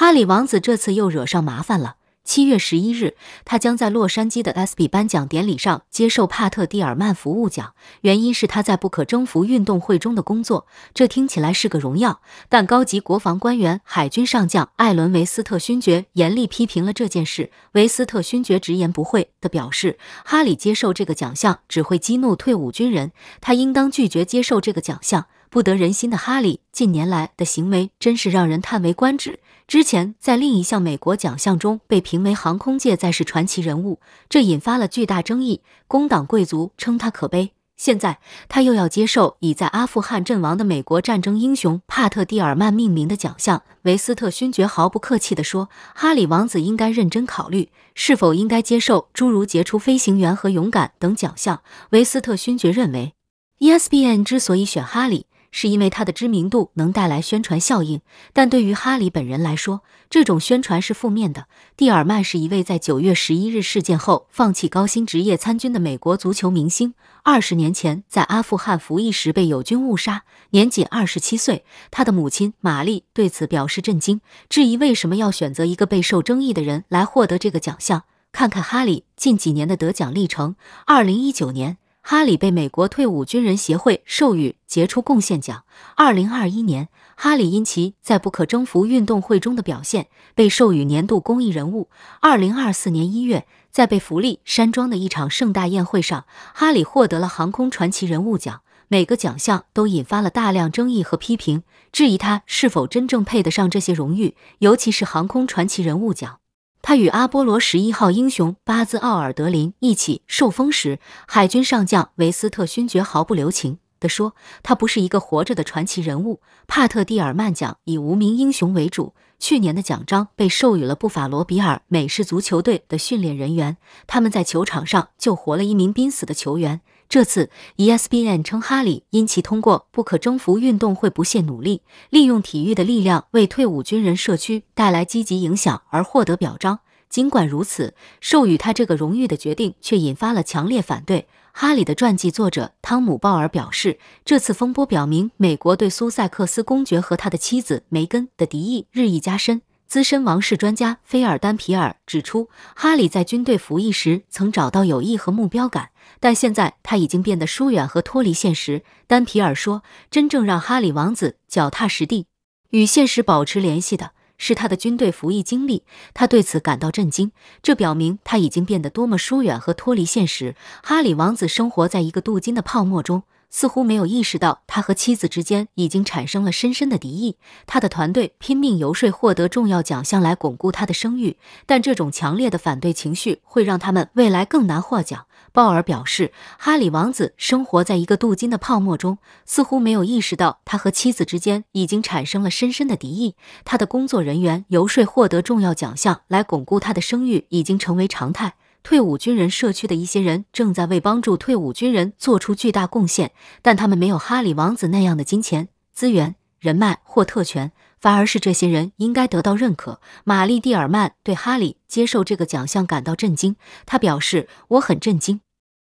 哈里王子这次又惹上麻烦了。七月十一日，他将在洛杉矶的 S. B. 颁奖典礼上接受帕特·蒂尔曼服务奖，原因是他在不可征服运动会中的工作。这听起来是个荣耀，但高级国防官员、海军上将艾伦·维斯特勋爵严厉批评了这件事。维斯特勋爵直言不讳地表示，哈里接受这个奖项只会激怒退伍军人，他应当拒绝接受这个奖项。不得人心的哈里近年来的行为真是让人叹为观止。之前，在另一项美国奖项中，被评为航空界在世传奇人物，这引发了巨大争议。工党贵族称他可悲。现在，他又要接受以在阿富汗阵亡的美国战争英雄帕特·蒂尔曼命名的奖项。维斯特勋爵毫不客气地说：“哈里王子应该认真考虑是否应该接受诸如杰出飞行员和勇敢等奖项。”维斯特勋爵认为，ESPN 之所以选哈里。是因为他的知名度能带来宣传效应，但对于哈里本人来说，这种宣传是负面的。蒂尔曼是一位在九月十一日事件后放弃高薪职业参军的美国足球明星，二十年前在阿富汗服役时被友军误杀，年仅二十七岁。他的母亲玛丽对此表示震惊，质疑为什么要选择一个备受争议的人来获得这个奖项。看看哈里近几年的得奖历程：二零一九年。哈里被美国退伍军人协会授予杰出贡献奖。二零二一年，哈里因其在不可征服运动会中的表现被授予年度公益人物。二零二四年一月，在被福利山庄的一场盛大宴会上，哈里获得了航空传奇人物奖。每个奖项都引发了大量争议和批评，质疑他是否真正配得上这些荣誉，尤其是航空传奇人物奖。他与阿波罗十一号英雄巴兹·奥尔德林一起受封时，海军上将维斯特勋爵毫不留情地说：“他不是一个活着的传奇人物。”帕特蒂尔曼奖以无名英雄为主，去年的奖章被授予了布法罗比尔美式足球队的训练人员，他们在球场上救活了一名濒死的球员。这次，ESPN 称哈里因其通过不可征服运动会不懈努力，利用体育的力量为退伍军人社区带来积极影响而获得表彰。尽管如此，授予他这个荣誉的决定却引发了强烈反对。哈里的传记作者汤姆·鲍尔表示，这次风波表明美国对苏塞克斯公爵和他的妻子梅根的敌意日益加深。资深王室专家菲尔·丹皮尔指出，哈里在军队服役时曾找到友谊和目标感，但现在他已经变得疏远和脱离现实。丹皮尔说：“真正让哈里王子脚踏实地、与现实保持联系的是他的军队服役经历。”他对此感到震惊，这表明他已经变得多么疏远和脱离现实。哈里王子生活在一个镀金的泡沫中。似乎没有意识到他和妻子之间已经产生了深深的敌意。他的团队拼命游说获得重要奖项来巩固他的声誉，但这种强烈的反对情绪会让他们未来更难获奖。鲍尔表示，哈里王子生活在一个镀金的泡沫中，似乎没有意识到他和妻子之间已经产生了深深的敌意。他的工作人员游说获得重要奖项来巩固他的声誉已经成为常态。退伍军人社区的一些人正在为帮助退伍军人做出巨大贡献，但他们没有哈里王子那样的金钱、资源、人脉或特权，反而是这些人应该得到认可。玛丽蒂尔曼对哈里接受这个奖项感到震惊，他表示：“我很震惊。”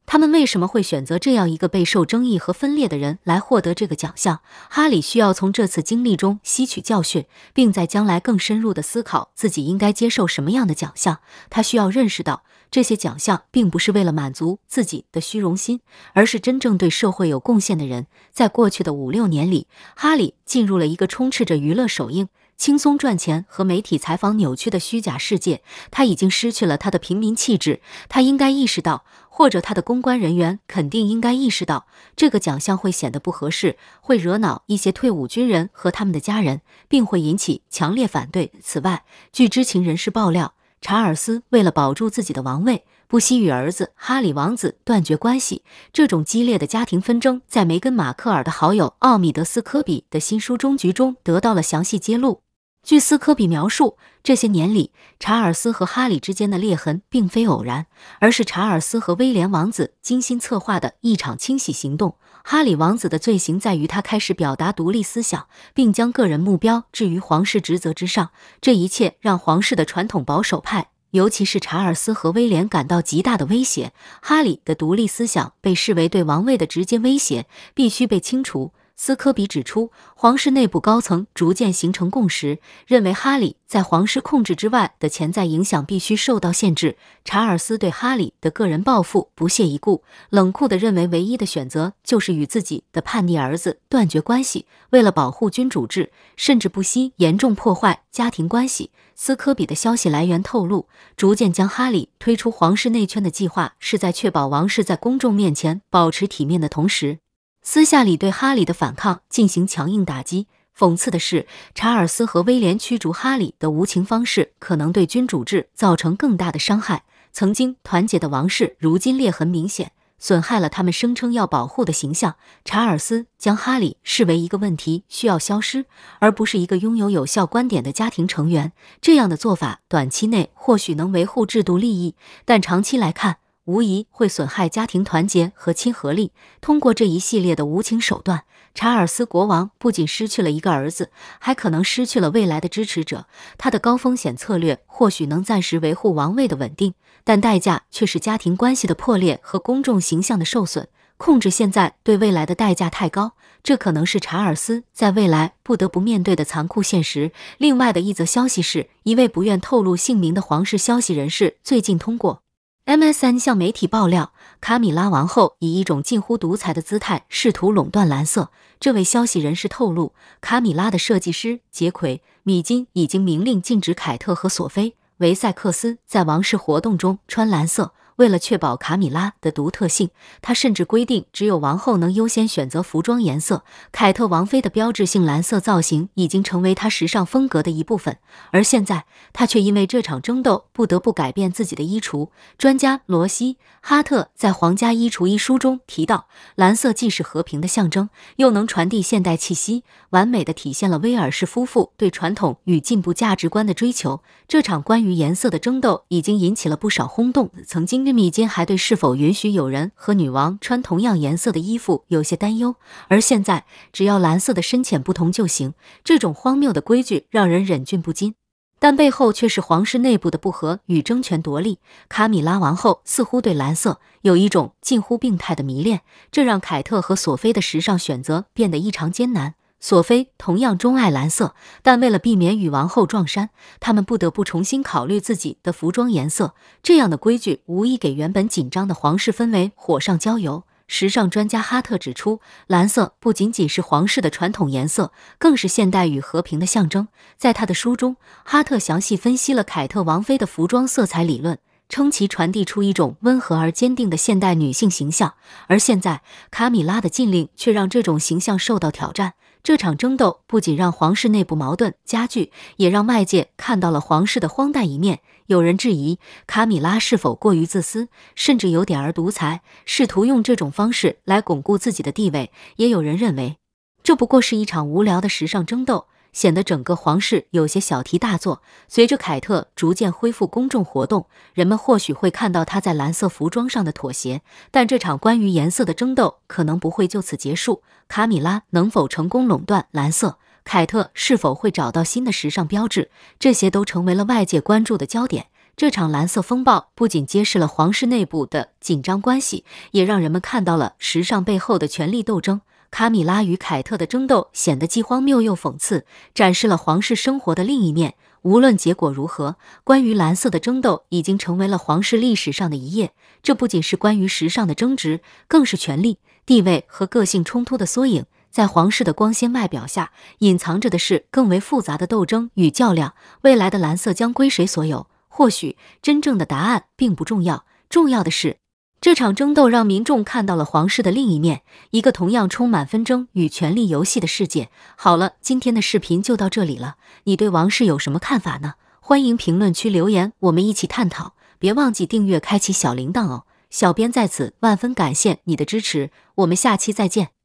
他们为什么会选择这样一个备受争议和分裂的人来获得这个奖项？哈里需要从这次经历中吸取教训，并在将来更深入的思考自己应该接受什么样的奖项。他需要认识到，这些奖项并不是为了满足自己的虚荣心，而是真正对社会有贡献的人。在过去的五六年里，哈里进入了一个充斥着娱乐首映。轻松赚钱和媒体采访扭曲的虚假世界，他已经失去了他的平民气质。他应该意识到，或者他的公关人员肯定应该意识到，这个奖项会显得不合适，会惹恼一些退伍军人和他们的家人，并会引起强烈反对。此外，据知情人士爆料，查尔斯为了保住自己的王位，不惜与儿子哈里王子断绝关系。这种激烈的家庭纷争，在梅根·马克尔的好友奥米德斯·科比的新书《终局》中得到了详细揭露。据斯科比描述，这些年里，查尔斯和哈里之间的裂痕并非偶然，而是查尔斯和威廉王子精心策划的一场清洗行动。哈里王子的罪行在于，他开始表达独立思想，并将个人目标置于皇室职责之上。这一切让皇室的传统保守派，尤其是查尔斯和威廉，感到极大的威胁。哈里的独立思想被视为对王位的直接威胁，必须被清除。斯科比指出，皇室内部高层逐渐形成共识，认为哈里在皇室控制之外的潜在影响必须受到限制。查尔斯对哈里的个人抱负不屑一顾，冷酷地认为唯一的选择就是与自己的叛逆儿子断绝关系。为了保护君主制，甚至不惜严重破坏家庭关系。斯科比的消息来源透露，逐渐将哈里推出皇室内圈的计划，是在确保王室在公众面前保持体面的同时。私下里对哈里的反抗进行强硬打击。讽刺的是，查尔斯和威廉驱逐哈里的无情方式，可能对君主制造成更大的伤害。曾经团结的王室，如今裂痕明显，损害了他们声称要保护的形象。查尔斯将哈里视为一个问题，需要消失，而不是一个拥有有效观点的家庭成员。这样的做法短期内或许能维护制度利益，但长期来看，无疑会损害家庭团结和亲和力。通过这一系列的无情手段，查尔斯国王不仅失去了一个儿子，还可能失去了未来的支持者。他的高风险策略或许能暂时维护王位的稳定，但代价却是家庭关系的破裂和公众形象的受损。控制现在对未来的代价太高，这可能是查尔斯在未来不得不面对的残酷现实。另外的一则消息是，一位不愿透露姓名的皇室消息人士最近通过。MSN 向媒体爆料，卡米拉王后以一种近乎独裁的姿态试图垄断蓝色。这位消息人士透露，卡米拉的设计师杰奎米金已经明令禁止凯特和索菲维塞克斯在王室活动中穿蓝色。为了确保卡米拉的独特性，他甚至规定只有王后能优先选择服装颜色。凯特王妃的标志性蓝色造型已经成为她时尚风格的一部分，而现在她却因为这场争斗不得不改变自己的衣橱。专家罗西·哈特在《皇家衣橱》一书中提到，蓝色既是和平的象征，又能传递现代气息，完美的体现了威尔士夫妇对传统与进步价值观的追求。这场关于颜色的争斗已经引起了不少轰动，曾经。米金还对是否允许有人和女王穿同样颜色的衣服有些担忧，而现在只要蓝色的深浅不同就行。这种荒谬的规矩让人忍俊不禁，但背后却是皇室内部的不和与争权夺利。卡米拉王后似乎对蓝色有一种近乎病态的迷恋，这让凯特和索菲的时尚选择变得异常艰难。索菲同样钟爱蓝色，但为了避免与王后撞衫，他们不得不重新考虑自己的服装颜色。这样的规矩无疑给原本紧张的皇室氛围火上浇油。时尚专家哈特指出，蓝色不仅仅是皇室的传统颜色，更是现代与和平的象征。在他的书中，哈特详细分析了凯特王妃的服装色彩理论，称其传递出一种温和而坚定的现代女性形象。而现在，卡米拉的禁令却让这种形象受到挑战。这场争斗不仅让皇室内部矛盾加剧，也让外界看到了皇室的荒诞一面。有人质疑卡米拉是否过于自私，甚至有点儿独裁，试图用这种方式来巩固自己的地位；也有人认为，这不过是一场无聊的时尚争斗。显得整个皇室有些小题大做。随着凯特逐渐恢复公众活动，人们或许会看到她在蓝色服装上的妥协，但这场关于颜色的争斗可能不会就此结束。卡米拉能否成功垄断蓝色？凯特是否会找到新的时尚标志？这些都成为了外界关注的焦点。这场蓝色风暴不仅揭示了皇室内部的紧张关系，也让人们看到了时尚背后的权力斗争。卡米拉与凯特的争斗显得既荒谬又讽刺，展示了皇室生活的另一面。无论结果如何，关于蓝色的争斗已经成为了皇室历史上的一页。这不仅是关于时尚的争执，更是权力、地位和个性冲突的缩影。在皇室的光鲜外表下，隐藏着的是更为复杂的斗争与较量。未来的蓝色将归谁所有？或许，真正的答案并不重要。重要的是。这场争斗让民众看到了皇室的另一面，一个同样充满纷争与权力游戏的世界。好了，今天的视频就到这里了。你对王室有什么看法呢？欢迎评论区留言，我们一起探讨。别忘记订阅、开启小铃铛哦！小编在此万分感谢你的支持，我们下期再见。